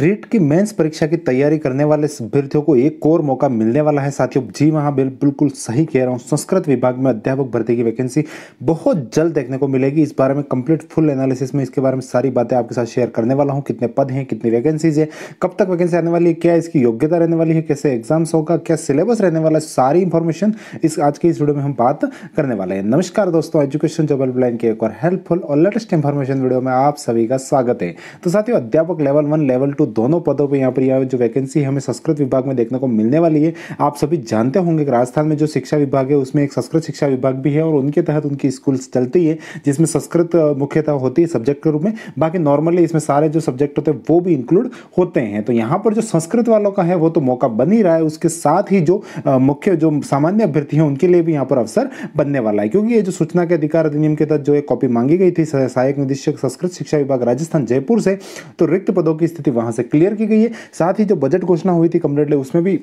रीट की मेंस परीक्षा की तैयारी करने वाले अभ्यर्थियों को एक और मौका मिलने वाला है साथियों जी हाँ बिल्कुल सही कह रहा हूँ संस्कृत विभाग में अध्यापक भर्ती की वैकेंसी बहुत जल्द देखने को मिलेगी इस बारे में कंप्लीट फुल एनालिसिस में इसके बारे में सारी बातें आपके साथ शेयर करने वाला हूँ कितने पद हैं कितनी वैकेंसीज है कब तक वैकेंसी आने वाली है क्या इसकी योग्यता रहने वाली है कैसे एग्जाम्स होगा क्या सिलेबस रहने वाला है सारी इन्फॉर्मेशन इस आज के इस वीडियो में हम बात करने वाले हैं नमस्कार दोस्तों एजुकेशन जब हेल्पलाइन के एक और हेल्पफुल और लेटेस्ट इन्फॉर्मेशन वीडियो में आप सभी का स्वागत है तो साथियों अध्यापक level one level two two तो दोनों पदों पर यहाँ पर यह जो वैकेंसी हमें संस्कृत विभाग में देखने को मिलने वाली है आप सभी जानते होंगे कि राजस्थान में जो शिक्षा विभाग है उसमें एक संस्कृत शिक्षा विभाग भी है और उनके तहत उनकी स्कूल्स चलती है जिसमें संस्कृत मुख्यतः होती है सब्जेक्ट के रूप में बाकी नॉर्मली इसमें सारे जो सब्जेक्ट होते हैं वो भी इंक्लूड होते हैं तो यहाँ पर जो संस्कृत वालों का है वो तो मौका बन ही रहा है उसके साथ ही जो मुख्य जो सामान्य अभ्यर्थी हैं उनके लिए भी यहाँ पर अवसर बनने वाला है क्योंकि ये जो सूचना के अधिकार अधिनियम के तहत जो एक कॉपी मांगी गई थी सहायक निदेशक संस्कृत शिक्षा विभाग राजस्थान जयपुर से तो रिक्त पदों की स्थिति वहां से क्लियर की गई है साथ ही जो बजट घोषणा हुई थी कमरेडले उसमें भी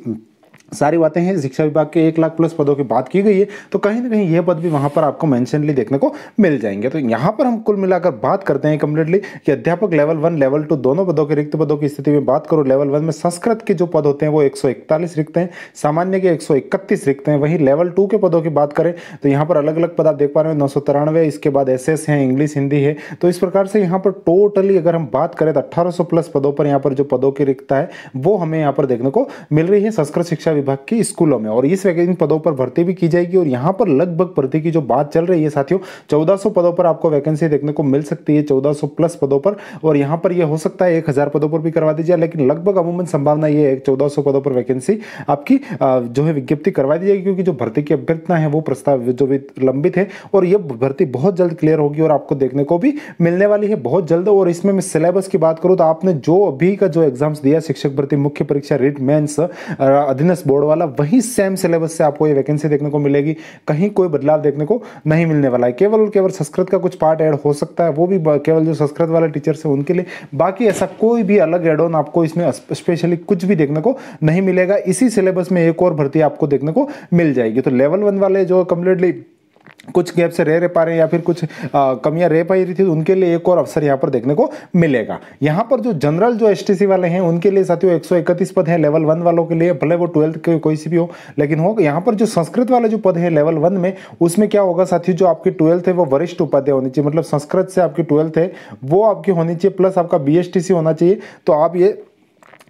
सारी बातें हैं शिक्षा विभाग के एक लाख प्लस पदों की बात की गई है तो कहीं ना कहीं यह पद भी वहाँ पर आपको मैंशनली देखने को मिल जाएंगे तो यहाँ पर हम कुल मिलाकर बात करते हैं कम्प्लीटली कि अध्यापक लेवल वन लेवल टू दोनों पदों के रिक्त पदों की स्थिति में बात करो लेवल वन में संस्कृत के जो पद होते हैं वो एक रिक्त हैं सामान्य के एक रिक्त हैं वहीं लेवल टू के पदों की बात करें तो यहाँ पर अलग अलग पद आप देख पा रहे हैं नौ इसके बाद एस एस इंग्लिश हिंदी है तो इस प्रकार से यहाँ पर टोटली अगर हम बात करें तो अट्ठारह प्लस पदों पर यहाँ पर जो पदों की रिक्त है वो हमें यहाँ पर देखने को मिल रही है संस्कृत शिक्षा विभाग के स्कूलों में और इस वैकेंसी पदों पर भर्ती भी की जाएगी और यहाँ पर लगभग भर्ती की जो बात चल रही है साथियों चौदह पदों पर आपको वैकेंसी देखने को मिल सकती है चौदह प्लस पदों पर और यहाँ पर यह हो सकता है एक पदों पर भी करवा दीजिए लेकिन लगभग अमूमन संभावना यह है चौदह पदों पर वैकेंसी आपकी जो है विज्ञप्ति करवा दी जाएगी क्योंकि जो भर्ती की अभ्यर्थना है वो प्रस्ताव जो भी लंबित है और यह भर्ती बहुत जल्द क्लियर होगी और आपको देखने को भी मिलने वाली है बहुत जल्द और इसमें मैं सिलेबस की बात करूं तो आपने जो अभी का जो एग्जाम्स दिया शिक्षक भर्ती मुख्य परीक्षा रिट मेन्स अधीनस्थ बोर्ड वाला वही सेम सिलेबस से आपको ये वैकेंसी देखने को मिलेगी कहीं कोई बदलाव देखने को नहीं मिलने वाला है केवल केवल संस्कृत का कुछ पार्ट ऐड हो सकता है वो भी केवल जो संस्कृत वाले टीचर हैं उनके लिए बाकी ऐसा कोई भी अलग एड ऑन आपको इसमें स्पेशली कुछ भी देखने को नहीं मिलेगा इसी सिलेबस में एक और भर्ती आपको देखने को मिल जाएगी तो लेवल वन वाले जो कंप्लीटली कुछ गैप्स रह रह पा रहे हैं या फिर कुछ कमियां रह पाई रही थी तो उनके लिए एक और अवसर यहाँ पर देखने को मिलेगा यहाँ पर जो जनरल जो एसटीसी वाले हैं उनके लिए साथियों एक पद है लेवल वन वालों के लिए भले वो ट्वेल्थ के कोई सी भी हो लेकिन हो यहाँ पर जो संस्कृत वाले जो पद है लेवल वन में उसमें क्या होगा साथियों जो आपकी ट्वेल्थ है वो वरिष्ठ उपाध्याय होनी चाहिए मतलब संस्कृत से आपकी ट्वेल्थ है वो आपकी होनी चाहिए प्लस आपका बी होना चाहिए तो आप ये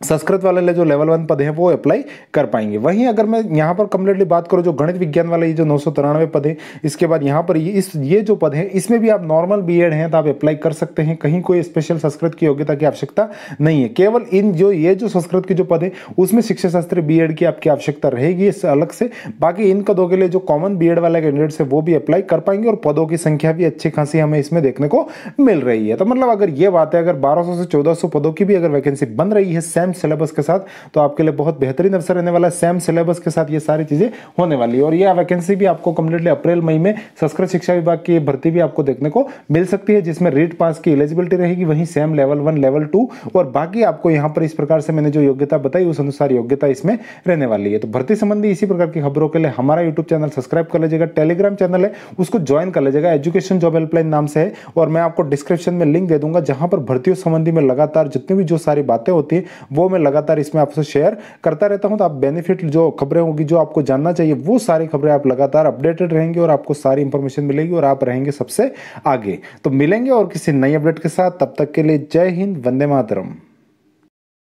संस्कृत वाले जो लेवल वन पद हैं वो अप्लाई कर पाएंगे वहीं अगर मैं यहाँ पर कम्प्लीटली बात करूँ जो गणित विज्ञान वाले ये जो नौ सौ तिरानवे पद हैं इसके बाद यहाँ पर ये इस ये जो पद हैं इसमें भी आप नॉर्मल बी हैं तो आप अप्लाई कर सकते हैं कहीं कोई स्पेशल संस्कृत की योग्यता की आवश्यकता नहीं है केवल इन जो ये जो संस्कृत के जो पद है उसमें शिक्षा शास्त्र बी की आपकी आवश्यकता रहेगी इससे अलग से बाकी इन पदों के लिए जो कॉमन बी वाले कैंडिडेट्स है वो भी अप्लाई कर पाएंगे और पदों की संख्या भी अच्छी खासी हमें इसमें देखने को मिल रही है तो मतलब अगर ये बात है अगर बारह से चौदह पदों की भी अगर वैकेंसी बन रही है सेम सेम सिलेबस के साथ तो आपके लिए बहुत बेहतरीन अवसर रहने वाला है सेम सिलेबस के साथ ये सारी चीज़ें होने वाली है और ये वैकेंसी भी आपको कंप्लीटली अप्रैल मई में संस्कृत शिक्षा विभाग की भर्ती भी आपको देखने को मिल सकती है जिसमें रीट पास की एलिजिबिलिटी रहेगी वहीं same level one level two और बाकी आपको यहाँ पर इस प्रकार से मैंने जो योग्यता बताई उस अनुसार योग्यता इसमें रहने वाली है तो भर्ती संबंधी इसी प्रकार की खबरों के लिए हमारा यूट्यूब चैनल सब्सक्राइब कर लीजिएगा टेलीग्राम चैनल है उसको ज्वाइन कर लीजिएगा एजुकेशन जॉब हेल्पलाइन नाम से है और मैं आपको डिस्क्रिप्शन में लिंक दे दूंगा जहां पर भर्तियों संबंधी में लगातार जितनी भी जो सारी बातें होती है वो वो मैं लगातार इसमें आपसे शेयर करता रहता हूँ तो आप बेनिफिट जो खबरें होगी जो आपको जानना चाहिए वो सारी खबरें आप लगातार अपडेटेड रहेंगे और आपको सारी इंफॉर्मेशन मिलेगी और आप रहेंगे सबसे आगे तो मिलेंगे और किसी नई अपडेट के साथ तब तक के लिए जय हिंद वंदे मातरम